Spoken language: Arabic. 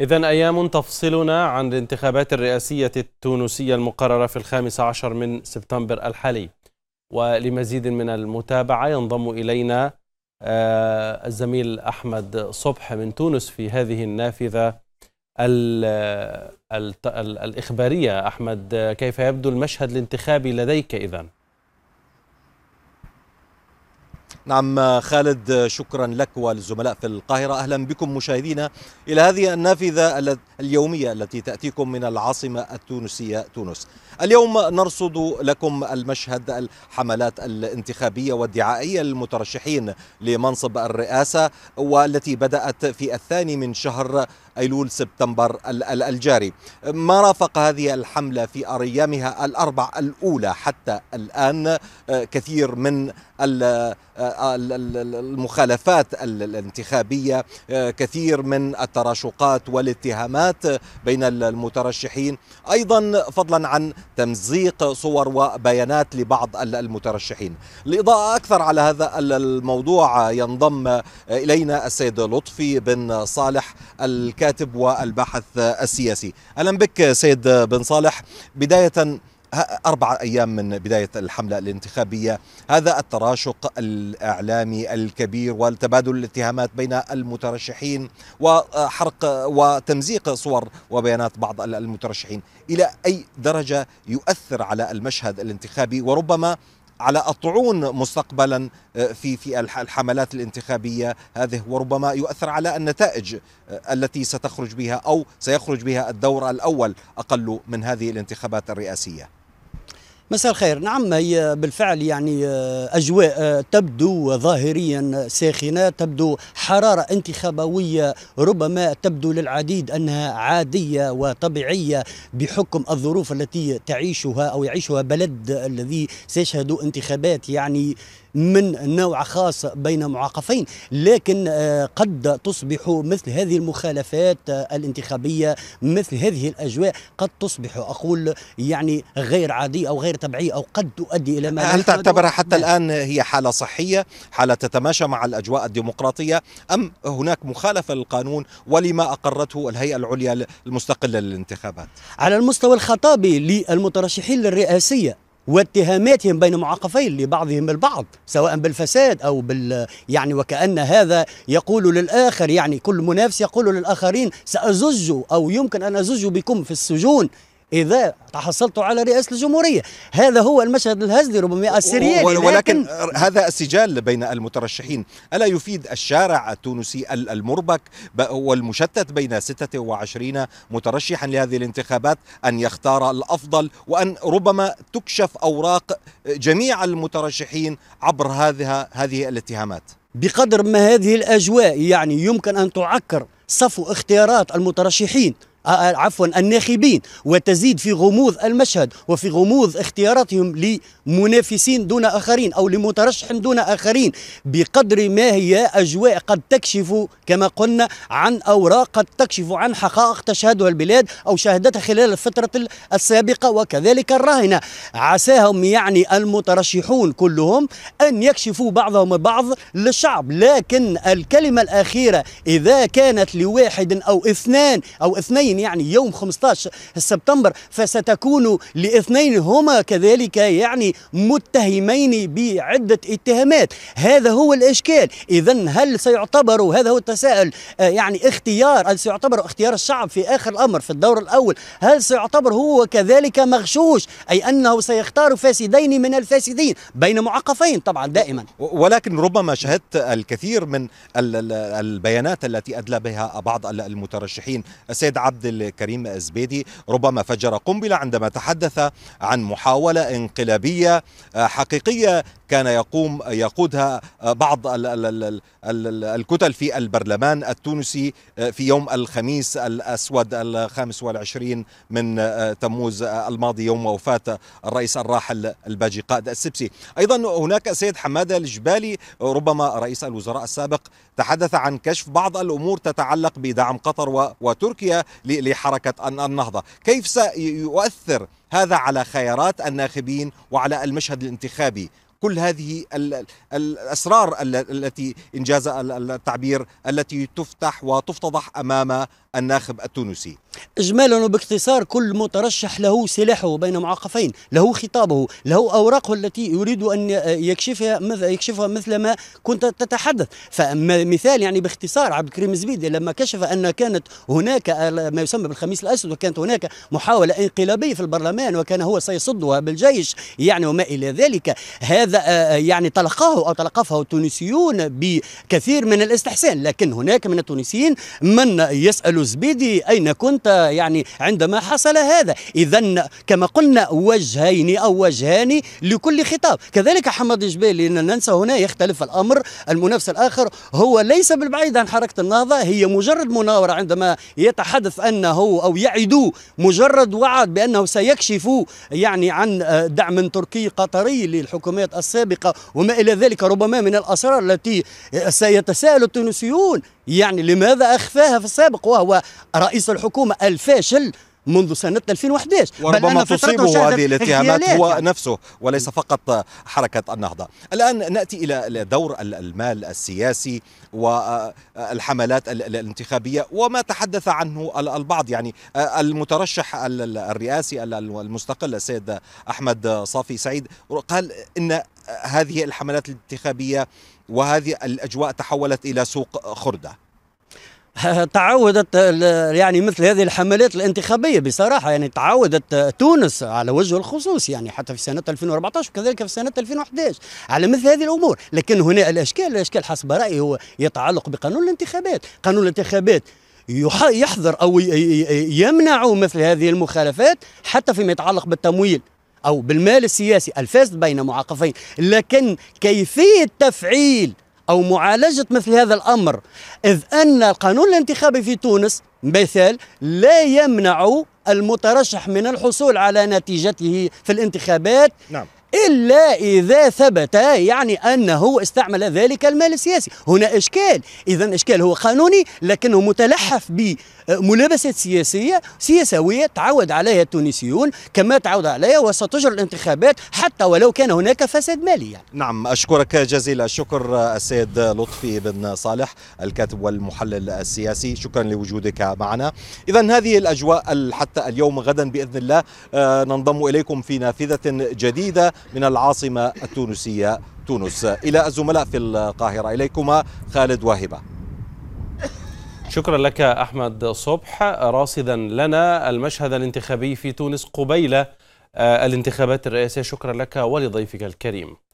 إذا أيام تفصلنا عن الانتخابات الرئاسية التونسية المقررة في الخامس عشر من سبتمبر الحالي ولمزيد من المتابعة ينضم إلينا آه، الزميل أحمد صبح من تونس في هذه النافذة الإخبارية أحمد كيف يبدو المشهد الانتخابي لديك إذن؟ نعم خالد شكرا لك وللزملاء في القاهرة أهلا بكم مشاهدينا إلى هذه النافذة اليومية التي تأتيكم من العاصمة التونسية تونس اليوم نرصد لكم المشهد الحملات الانتخابية والدعائية للمترشحين لمنصب الرئاسة والتي بدأت في الثاني من شهر أيلول سبتمبر الجاري ما رافق هذه الحملة في أريامها الأربع الأولى حتى الآن آه، كثير من آه، آه، المخالفات الانتخابية آه، كثير من التراشقات والاتهامات بين المترشحين أيضا فضلا عن تمزيق صور وبيانات لبعض المترشحين الإضاءة أكثر على هذا الموضوع ينضم إلينا السيد لطفي بن صالح الكاتب والباحث السياسي أهلا بك سيد بن صالح بداية أربعة أيام من بداية الحملة الانتخابية هذا التراشق الإعلامي الكبير والتبادل الاتهامات بين المترشحين وحرق وتمزيق صور وبيانات بعض المترشحين إلى أي درجة يؤثر على المشهد الانتخابي وربما على الطعون مستقبلا آه، في في الحملات الانتخابيه هذه وربما يؤثر على النتائج آه، التي ستخرج بها او سيخرج بها الدور الاول اقل من هذه الانتخابات الرئاسيه مساء الخير نعم هي بالفعل يعني آه، أجواء آه، تبدو ظاهريا آه، ساخنة تبدو حرارة انتخابوية ربما تبدو للعديد أنها عادية وطبيعية بحكم الظروف التي تعيشها أو يعيشها بلد الذي سيشهد انتخابات يعني من نوع خاص بين معاقفين لكن آه، قد تصبح مثل هذه المخالفات آه، الانتخابية مثل هذه الأجواء قد تصبح أقول يعني غير عادية أو غير طبيعية أو قد تؤدي إلى ما هل تعتبرها حتى نعم. الآن هي حالة صحية حالة تتماشى مع الأجواء الديمقراطية أم هناك مخالفة للقانون ولما أقرته الهيئة العليا المستقلة للانتخابات على المستوى الخطابي للمترشحين للرئاسية واتهاماتهم بين معاقفين لبعضهم البعض سواء بالفساد او بال يعني وكان هذا يقول للاخر يعني كل منافس يقول للاخرين سازج او يمكن ان ازج بكم في السجون اذا تحصلت على رئاسه الجمهوريه هذا هو المشهد الهزلي ربما السريالي ولكن هذا السجال بين المترشحين الا يفيد الشارع التونسي المربك والمشتت بين 26 مترشحا لهذه الانتخابات ان يختار الافضل وان ربما تكشف اوراق جميع المترشحين عبر هذه هذه الاتهامات بقدر ما هذه الاجواء يعني يمكن ان تعكر صفو اختيارات المترشحين آه، آه، عفوا الناخبين وتزيد في غموض المشهد وفي غموض اختياراتهم لمنافسين دون آخرين أو لمترشح دون آخرين بقدر ما هي أجواء قد تكشف كما قلنا عن أوراق قد تكشف عن حقائق تشهدها البلاد أو شهدتها خلال الفترة السابقة وكذلك الراهنة عساهم يعني المترشحون كلهم أن يكشفوا بعضهم البعض للشعب لكن الكلمة الأخيرة إذا كانت لواحد أو اثنان أو اثنين ولكن يعني يوم 15 سبتمبر فستكون لاثنين هما كذلك يعني متهمين بعدة اتهامات هذا هو الإشكال إذا هل سيعتبر هذا هو التساؤل آه، يعني اختيار هل سيعتبر اختيار الشعب في آخر الأمر في الدور الأول هل سيعتبر هو كذلك مغشوش أي أنه سيختار فاسدين من الفاسدين بين معقفين طبعا دائما ولكن ربما شهدت الكثير من البيانات التي أدلى بها بعض المترشحين السيد عبد عبد الكريم الزبيدي ربما فجر قنبلة عندما تحدث عن محاولة انقلابية آه، حقيقية كان يقوم يقودها آه، بعض الكتل في البرلمان التونسي آه، في يوم الخميس الأسود الخامس والعشرين من آه، تموز الماضي يوم وفاة الرئيس الراحل الباجي قائد السبسي أيضا هناك السيد حمادة الجبالي ربما رئيس الوزراء السابق تحدث عن كشف بعض الأمور تتعلق بدعم قطر وتركيا لحركة النهضة كيف سيؤثر هذا على خيارات الناخبين وعلى المشهد الانتخابي كل هذه الأسرار التي إنجاز التعبير التي تفتح وتفتضح أمام الناخب التونسي إجمالا وباختصار كل مترشح له سلاحه بين معاقفين له خطابه له أوراقه التي يريد أن يكشفها يكشفها مثل ما كنت تتحدث فمثال يعني باختصار عبد الكريم زبيدي لما كشف أن كانت هناك ما يسمى بالخميس الأسود وكانت هناك محاولة انقلابية في البرلمان وكان هو سيصدها بالجيش يعني وما إلى ذلك هذا هذا آه، آه، يعني تلقاه أو تلقفه التونسيون بكثير من الاستحسان لكن هناك من التونسيين من يسأل زبيدي أين كنت يعني عندما حصل هذا إذا كما قلنا وجهين أو وجهان لكل خطاب كذلك حمد جبالي ننسى هنا يختلف الأمر المنافس الآخر هو ليس بالبعيد عن حركة النهضة هي مجرد مناورة عندما يتحدث أنه أو يعد مجرد وعد بأنه سيكشف يعني عن آه، دعم تركي قطري للحكومات السابقة وما إلى ذلك ربما من الأسرار التي سيتساءل التونسيون يعني لماذا أخفاها في السابق وهو رئيس الحكومة الفاشل منذ سنة 2011 وربما تصيبه هذه الاتهامات هو نفسه وليس فقط حركة النهضة الآن نأتي إلى دور المال السياسي والحملات الانتخابية وما تحدث عنه البعض يعني آه، المترشح الرئاسي المستقل السيد أحمد صافي سعيد قال إن هذه الحملات الانتخابية وهذه الأجواء تحولت إلى سوق خردة تعودت يعني مثل هذه الحملات الانتخابية بصراحة يعني تعودت تونس على وجه الخصوص يعني حتى في سنة 2014 وكذلك في سنة 2011 على مثل هذه الأمور لكن هنا الأشكال الأشكال حسب رأيي هو يتعلق بقانون الانتخابات قانون الانتخابات يحظر أو يمنع مثل هذه المخالفات حتى فيما يتعلق بالتمويل أو بالمال السياسي الفاسد بين معاقفين لكن كيفية تفعيل أو معالجة مثل هذا الأمر إذ أن القانون الانتخابي في تونس مثال لا يمنع المترشح من الحصول على نتيجته في الانتخابات نعم. إلا إذا ثبت يعني أنه استعمل ذلك المال السياسي هنا إشكال إذا إشكال هو قانوني لكنه متلحف بملابسات سياسية سياسوية تعود عليها التونسيون كما تعود عليها وستجرى الانتخابات حتى ولو كان هناك فساد مالي يعني. نعم أشكرك جزيل الشكر السيد لطفي بن صالح الكاتب والمحلل السياسي شكرا لوجودك معنا إذا هذه الأجواء حتى اليوم غدا بإذن الله آه، ننضم إليكم في نافذة جديدة من العاصمة التونسية تونس إلى الزملاء في القاهرة إليكما خالد واهبة شكرا لك أحمد صبح راصدا لنا المشهد الانتخابي في تونس قبيل آه، الانتخابات الرئاسية شكرا لك ولضيفك الكريم